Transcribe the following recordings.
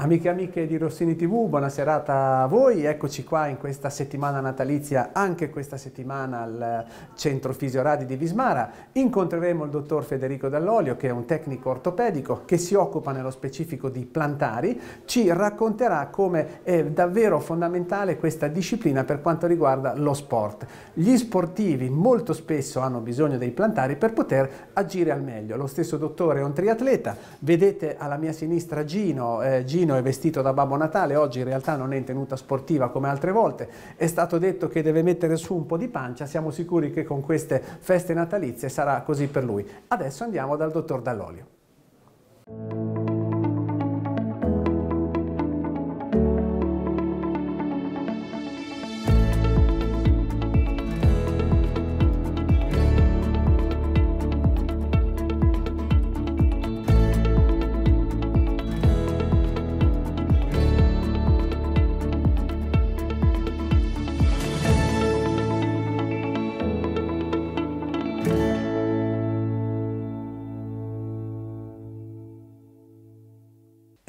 Amiche e amiche di Rossini TV, buona serata a voi. Eccoci qua in questa settimana natalizia, anche questa settimana al Centro Fisioradi di Vismara. Incontreremo il dottor Federico Dall'Olio, che è un tecnico ortopedico che si occupa nello specifico di plantari. Ci racconterà come è davvero fondamentale questa disciplina per quanto riguarda lo sport. Gli sportivi molto spesso hanno bisogno dei plantari per poter agire al meglio. Lo stesso dottore è un triatleta. Vedete alla mia sinistra Gino, eh, Gino Pino è vestito da Babbo Natale, oggi in realtà non è in tenuta sportiva come altre volte, è stato detto che deve mettere su un po' di pancia, siamo sicuri che con queste feste natalizie sarà così per lui. Adesso andiamo dal dottor Dall'Olio.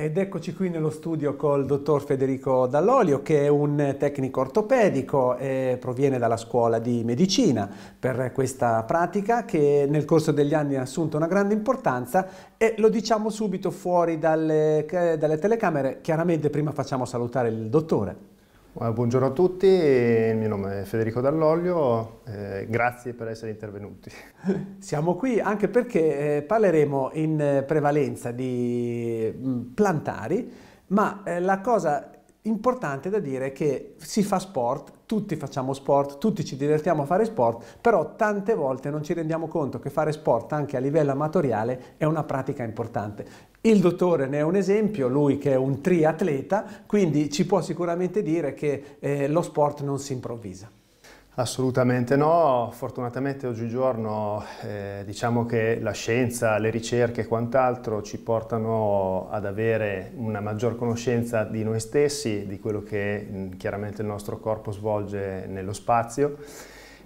Ed eccoci qui nello studio col dottor Federico Dall'Olio che è un tecnico ortopedico e proviene dalla scuola di medicina per questa pratica che nel corso degli anni ha assunto una grande importanza e lo diciamo subito fuori dalle, eh, dalle telecamere, chiaramente prima facciamo salutare il dottore. Eh, buongiorno a tutti, il mio nome è Federico Dall'Oglio, eh, grazie per essere intervenuti. Siamo qui anche perché eh, parleremo in eh, prevalenza di mm, plantari, ma la cosa importante da dire è che si fa sport tutti facciamo sport, tutti ci divertiamo a fare sport, però tante volte non ci rendiamo conto che fare sport anche a livello amatoriale è una pratica importante. Il dottore ne è un esempio, lui che è un triatleta, quindi ci può sicuramente dire che eh, lo sport non si improvvisa. Assolutamente no, fortunatamente oggigiorno eh, diciamo che la scienza, le ricerche e quant'altro ci portano ad avere una maggior conoscenza di noi stessi, di quello che mh, mm, chiaramente il nostro corpo svolge nello spazio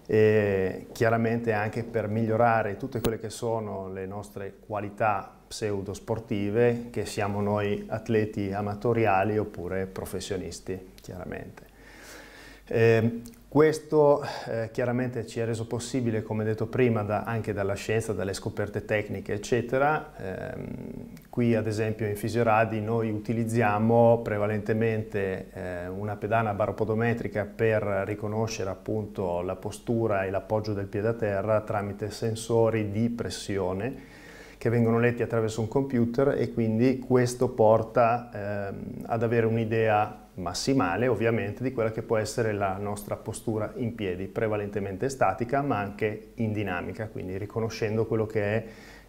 e chiaramente anche per migliorare tutte quelle che sono le nostre qualità pseudo sportive che siamo noi atleti amatoriali oppure professionisti chiaramente. Eh, questo eh, chiaramente ci è reso possibile, come detto prima, da, anche dalla scienza, dalle scoperte tecniche, eccetera. Eh, qui, ad esempio, in Fisioradi noi utilizziamo prevalentemente eh, una pedana baropodometrica per riconoscere appunto la postura e l'appoggio del piede a terra tramite sensori di pressione che vengono letti attraverso un computer e quindi questo porta eh, ad avere un'idea massimale ovviamente di quella che può essere la nostra postura in piedi, prevalentemente statica ma anche in dinamica, quindi riconoscendo quello che è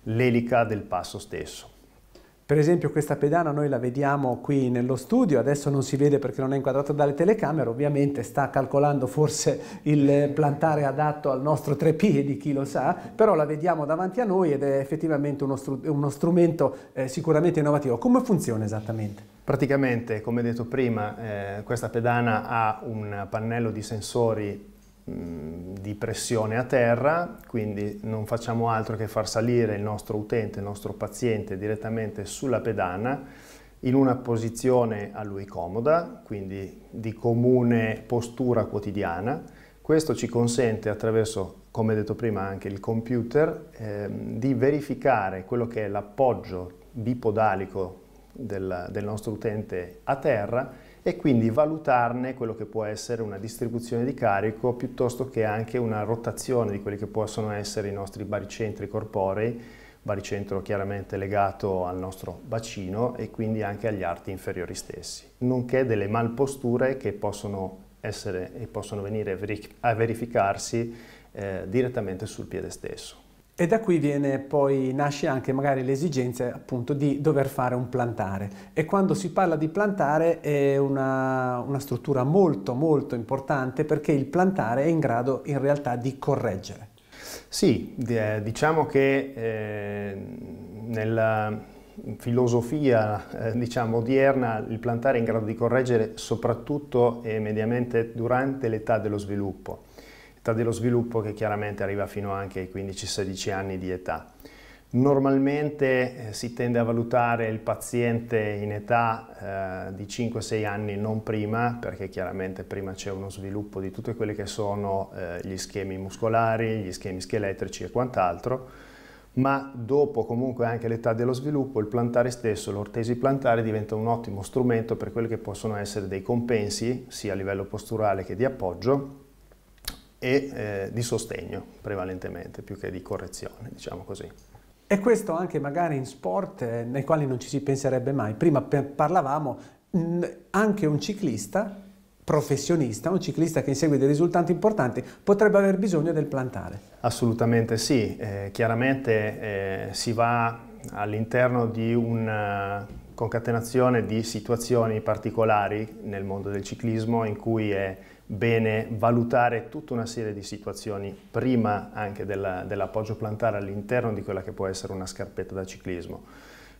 l'elica del passo stesso. Per esempio questa pedana noi la vediamo qui nello studio, adesso non si vede perché non è inquadrato dalle telecamere, ovviamente sta calcolando forse il plantare adatto al nostro trepiedi, chi lo sa, però la vediamo davanti a noi ed è effettivamente uno, str uno strumento eh, sicuramente innovativo. Come funziona esattamente? Praticamente, come detto prima, eh, questa pedana ha un pannello di sensori di pressione a terra, quindi non facciamo altro che far salire il nostro utente, il nostro paziente direttamente sulla pedana in una posizione a lui comoda, quindi di comune postura quotidiana. Questo ci consente attraverso, come detto prima, anche il computer eh, di verificare quello che è l'appoggio bipodalico del, del nostro utente a terra e quindi valutarne quello che può essere una distribuzione di carico piuttosto che anche una rotazione di quelli che possono essere i nostri baricentri corporei, baricentro chiaramente legato al nostro bacino e quindi anche agli arti inferiori stessi, nonché delle malposture che possono essere e possono venire a verificarsi eh, direttamente sul piede stesso. E da qui viene poi, nasce anche magari l'esigenza appunto di dover fare un plantare e quando si parla di plantare è una, una struttura molto molto importante perché il plantare è in grado in realtà di correggere. Sì, eh, diciamo che eh, nella filosofia eh, diciamo, odierna il plantare è in grado di correggere soprattutto e mediamente durante l'età dello sviluppo età dello sviluppo che chiaramente arriva fino anche ai 15-16 anni di età. Normalmente eh, si tende a valutare il paziente in età eh, di 5-6 anni, non prima, perché chiaramente prima c'è uno sviluppo di tutti quelli che sono eh, gli schemi muscolari, gli schemi scheletrici e quant'altro, ma dopo comunque anche l'età dello sviluppo, il plantare stesso, l'ortesi plantare diventa un ottimo strumento per quelli che possono essere dei compensi, sia a livello posturale che di appoggio, e eh, di sostegno prevalentemente, più che di correzione, diciamo così. E questo anche magari in sport eh, nei quali non ci si penserebbe mai. Prima parlavamo mh, mm, anche un ciclista professionista, un ciclista che insegue dei risultati importanti, potrebbe aver bisogno del plantare. Assolutamente sì, eh, chiaramente eh, si va all'interno di una eh, concatenazione di situazioni particolari nel mondo del ciclismo in cui è bene valutare tutta una serie di situazioni prima anche dell'appoggio plantare all'interno di quella che può essere una scarpetta da ciclismo.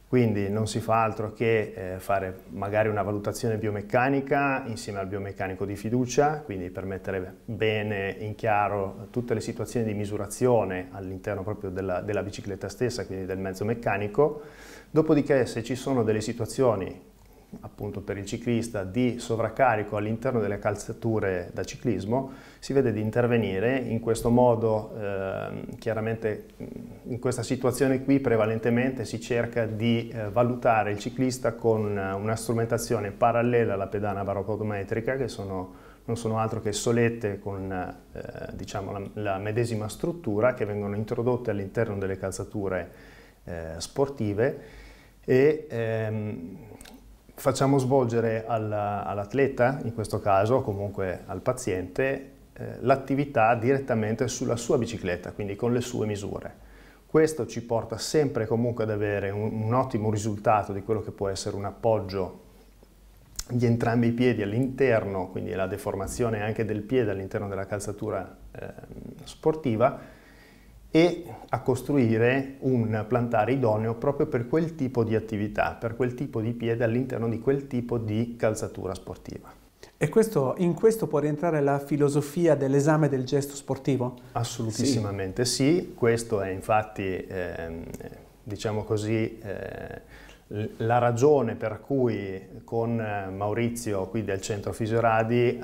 Quindi non si fa altro che eh, fare magari una valutazione biomeccanica insieme al biomeccanico di fiducia, quindi per mettere bene in chiaro tutte le situazioni di misurazione all'interno proprio della, della bicicletta stessa, quindi del mezzo meccanico. Dopodiché se ci sono delle situazioni appunto per il ciclista di sovraccarico all'interno delle calzature da ciclismo, si vede di intervenire in questo modo, eh, chiaramente in questa situazione qui prevalentemente si cerca di eh, valutare il ciclista con eh, una strumentazione parallela alla pedana baropodometrica che sono non sono altro che solette con eh, diciamo, la, la, medesima struttura che vengono introdotte all'interno delle calzature eh, sportive e ehm, facciamo svolgere all'atleta, in questo caso comunque al paziente, eh, l'attività direttamente sulla sua bicicletta, quindi con le sue misure. Questo ci porta sempre comunque ad avere un, un ottimo risultato di quello che può essere un appoggio di entrambi i piedi all'interno, quindi la deformazione anche del piede all'interno della calzatura eh, sportiva, e a costruire un plantare idoneo proprio per quel tipo di attività, per quel tipo di piede all'interno di quel tipo di calzatura sportiva. E questo, in questo può rientrare la filosofia dell'esame del gesto sportivo? Assolutissimamente sì, sì. questo è infatti, eh, diciamo così, eh, la ragione per cui con eh, Maurizio qui del centro Fisioradi eh,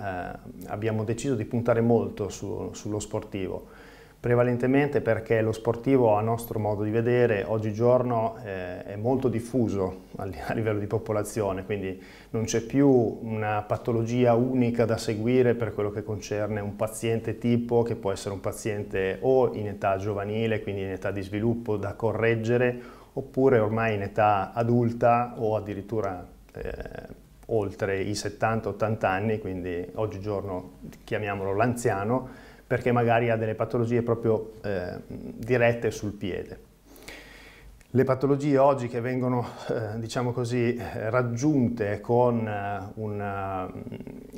abbiamo deciso di puntare molto su, sullo sportivo Prevalentemente perché lo sportivo, a nostro modo di vedere, oggigiorno eh, è molto diffuso a livello di popolazione, quindi non c'è più una patologia unica da seguire per quello che concerne un paziente tipo, che può essere un paziente o in età giovanile, quindi in età di sviluppo da correggere, oppure ormai in età adulta o addirittura eh, oltre i 70-80 anni, quindi oggigiorno chiamiamolo l'anziano, perché magari ha delle patologie proprio eh, dirette sul piede. Le patologie oggi che vengono, eh, diciamo così, eh, raggiunte con eh, mm,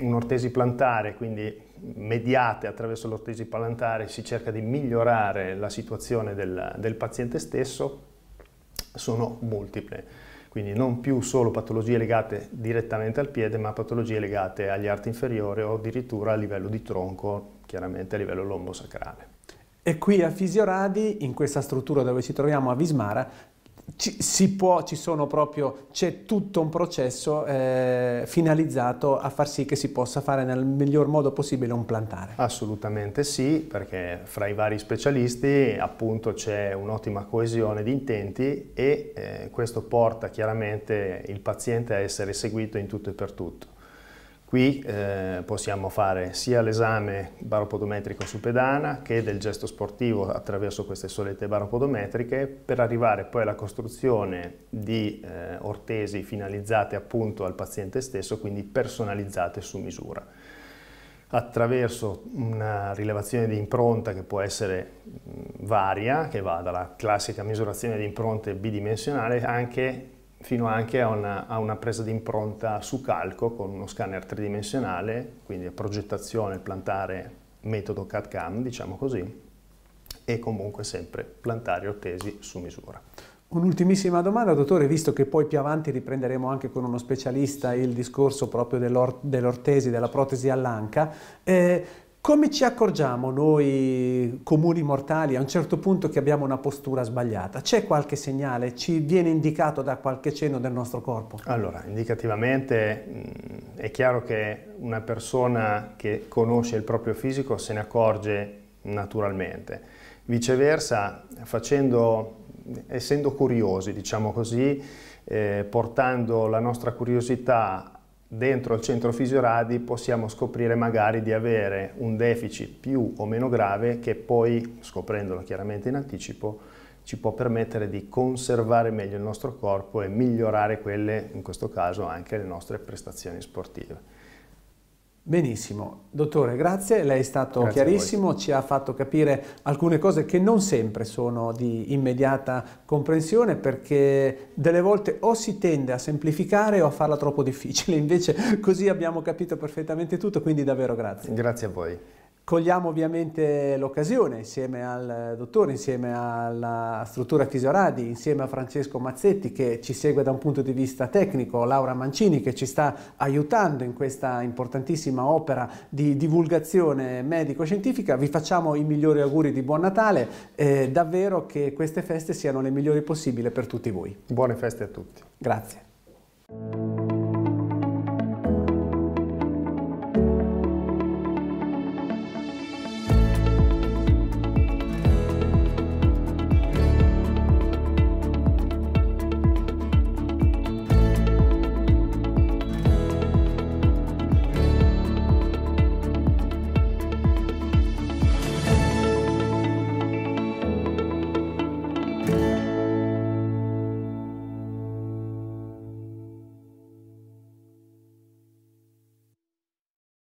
un'ortesi un plantare, quindi mediate attraverso l'ortesi plantare, si cerca di migliorare la situazione del, del paziente stesso, sono multiple quindi non più solo patologie legate direttamente al piede, ma patologie legate agli arti inferiori o addirittura a livello di tronco chiaramente a livello lombosacrale. E qui a Fisioradi, in questa struttura dove ci troviamo a Vismara, ci, può, ci proprio, c'è tutto un processo eh, finalizzato a far sì che si possa fare nel miglior modo possibile un plantare. Assolutamente sì, perché fra i vari specialisti appunto c'è un'ottima coesione di intenti e eh, questo porta chiaramente il paziente a essere seguito in tutto e per tutto. Qui eh, possiamo fare sia l'esame baropodometrico su pedana che del gesto sportivo attraverso queste solette baropodometriche per arrivare poi alla costruzione di eh, ortesi finalizzate appunto al paziente stesso, quindi personalizzate su misura attraverso una rilevazione di impronta che può essere varia, che va dalla classica misurazione di impronte bidimensionale anche fino anche a una, a una, presa d'impronta su calco con uno scanner tridimensionale, quindi a progettazione, plantare, metodo CAD-CAM, diciamo così, e comunque sempre plantare o tesi su misura. Un'ultimissima domanda, dottore, visto che poi più avanti riprenderemo anche con uno specialista il discorso proprio dell'ortesi, della protesi all'anca, eh, come ci accorgiamo noi comuni mortali a un certo punto che abbiamo una postura sbagliata? C'è qualche segnale? Ci viene indicato da qualche cenno del nostro corpo? Allora, indicativamente mm, è chiaro che una persona che conosce il proprio fisico se ne accorge naturalmente. Viceversa, facendo, essendo curiosi, diciamo così, eh, portando la nostra curiosità dentro al centro fisioradi possiamo scoprire magari di avere un deficit più o meno grave che poi, scoprendolo chiaramente in anticipo, ci può permettere di conservare meglio il nostro corpo e migliorare quelle, in questo caso anche le nostre prestazioni sportive. Benissimo, dottore, grazie, lei è stato grazie chiarissimo, ci ha fatto capire alcune cose che non sempre sono di immediata comprensione perché delle volte o si tende a semplificare o a farla troppo difficile, invece così abbiamo capito perfettamente tutto, quindi davvero grazie. Grazie a voi. Cogliamo ovviamente l'occasione insieme al dottore, insieme alla struttura Fisioradi, insieme a Francesco Mazzetti che ci segue da un punto di vista tecnico, Laura Mancini che ci sta aiutando in questa importantissima opera di divulgazione medico-scientifica. Vi facciamo i migliori auguri di buon Natale, e davvero che queste feste siano le migliori possibili per tutti voi. Buone feste a tutti. Grazie.